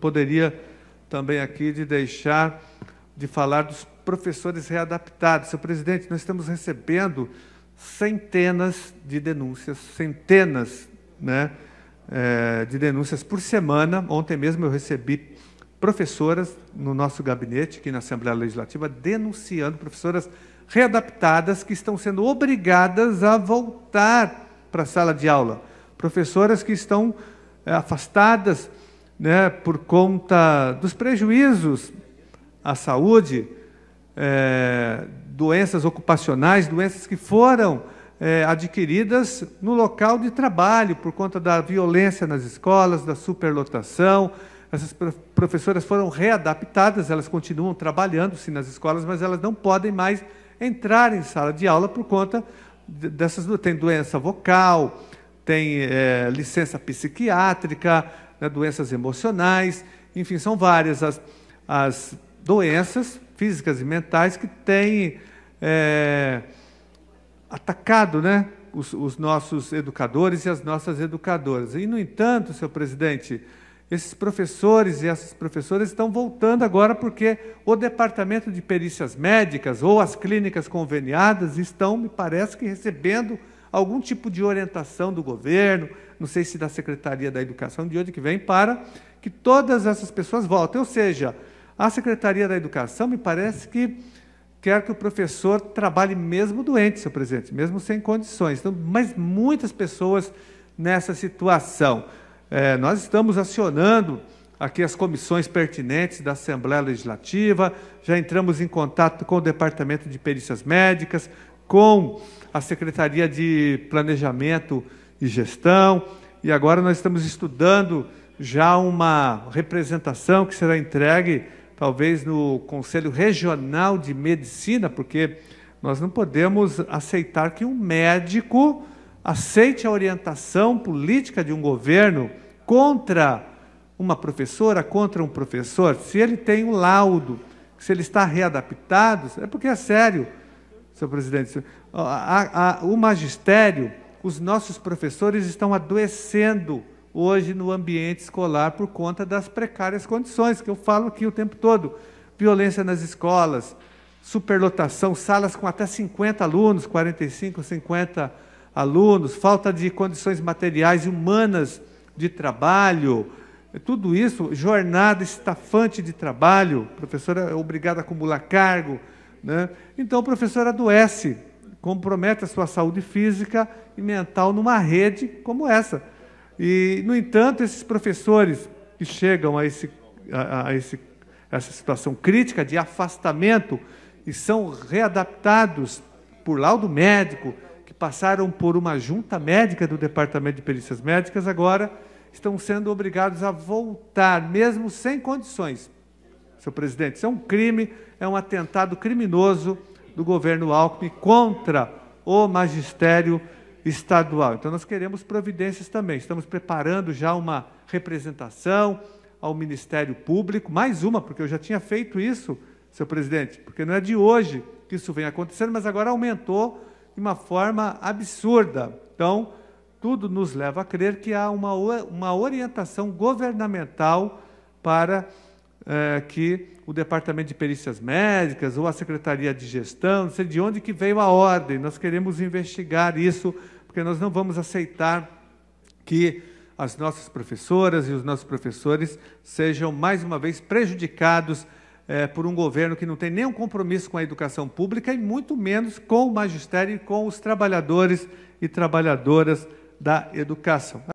poderia também aqui de deixar de falar dos professores readaptados. Senhor presidente, nós estamos recebendo centenas de denúncias, centenas né, é, de denúncias por semana. Ontem mesmo eu recebi professoras no nosso gabinete, aqui na Assembleia Legislativa, denunciando professoras readaptadas que estão sendo obrigadas a voltar para a sala de aula. Professoras que estão é, afastadas né, por conta dos prejuízos à saúde, é, doenças ocupacionais, doenças que foram é, adquiridas no local de trabalho, por conta da violência nas escolas, da superlotação. Essas professoras foram readaptadas, elas continuam trabalhando nas escolas, mas elas não podem mais entrar em sala de aula por conta dessas. Tem doença vocal, tem é, licença psiquiátrica, né, doenças emocionais, enfim, são várias as, as doenças físicas e mentais que têm é, atacado né, os, os nossos educadores e as nossas educadoras. E, no entanto, senhor presidente, esses professores e essas professoras estão voltando agora porque o departamento de perícias médicas ou as clínicas conveniadas estão, me parece que recebendo algum tipo de orientação do governo, não sei se da Secretaria da Educação de onde que vem, para que todas essas pessoas voltem. Ou seja, a Secretaria da Educação me parece que quer que o professor trabalhe mesmo doente, seu presidente, mesmo sem condições. Então, mas muitas pessoas nessa situação. É, nós estamos acionando aqui as comissões pertinentes da Assembleia Legislativa, já entramos em contato com o Departamento de Perícias Médicas, com a Secretaria de Planejamento e Gestão. E agora nós estamos estudando já uma representação que será entregue, talvez, no Conselho Regional de Medicina, porque nós não podemos aceitar que um médico aceite a orientação política de um governo contra uma professora, contra um professor. Se ele tem um laudo, se ele está readaptado, é porque é sério senhor presidente, a, a, o magistério, os nossos professores estão adoecendo hoje no ambiente escolar por conta das precárias condições, que eu falo aqui o tempo todo. Violência nas escolas, superlotação, salas com até 50 alunos, 45, 50 alunos, falta de condições materiais e humanas de trabalho, é tudo isso, jornada estafante de trabalho, professora é obrigada a acumular cargo, né? Então o professor adoece, compromete a sua saúde física e mental numa rede como essa. E, no entanto, esses professores que chegam a, esse, a, a esse, essa situação crítica de afastamento e são readaptados por laudo médico, que passaram por uma junta médica do Departamento de Perícias Médicas, agora estão sendo obrigados a voltar, mesmo sem condições senhor presidente. Isso é um crime, é um atentado criminoso do governo Alckmin contra o magistério estadual. Então, nós queremos providências também. Estamos preparando já uma representação ao Ministério Público, mais uma, porque eu já tinha feito isso, senhor presidente, porque não é de hoje que isso vem acontecendo, mas agora aumentou de uma forma absurda. Então, tudo nos leva a crer que há uma, uma orientação governamental para é, que o Departamento de Perícias Médicas ou a Secretaria de Gestão, não sei de onde que veio a ordem. Nós queremos investigar isso, porque nós não vamos aceitar que as nossas professoras e os nossos professores sejam mais uma vez prejudicados é, por um governo que não tem nenhum compromisso com a educação pública e muito menos com o magistério e com os trabalhadores e trabalhadoras da educação.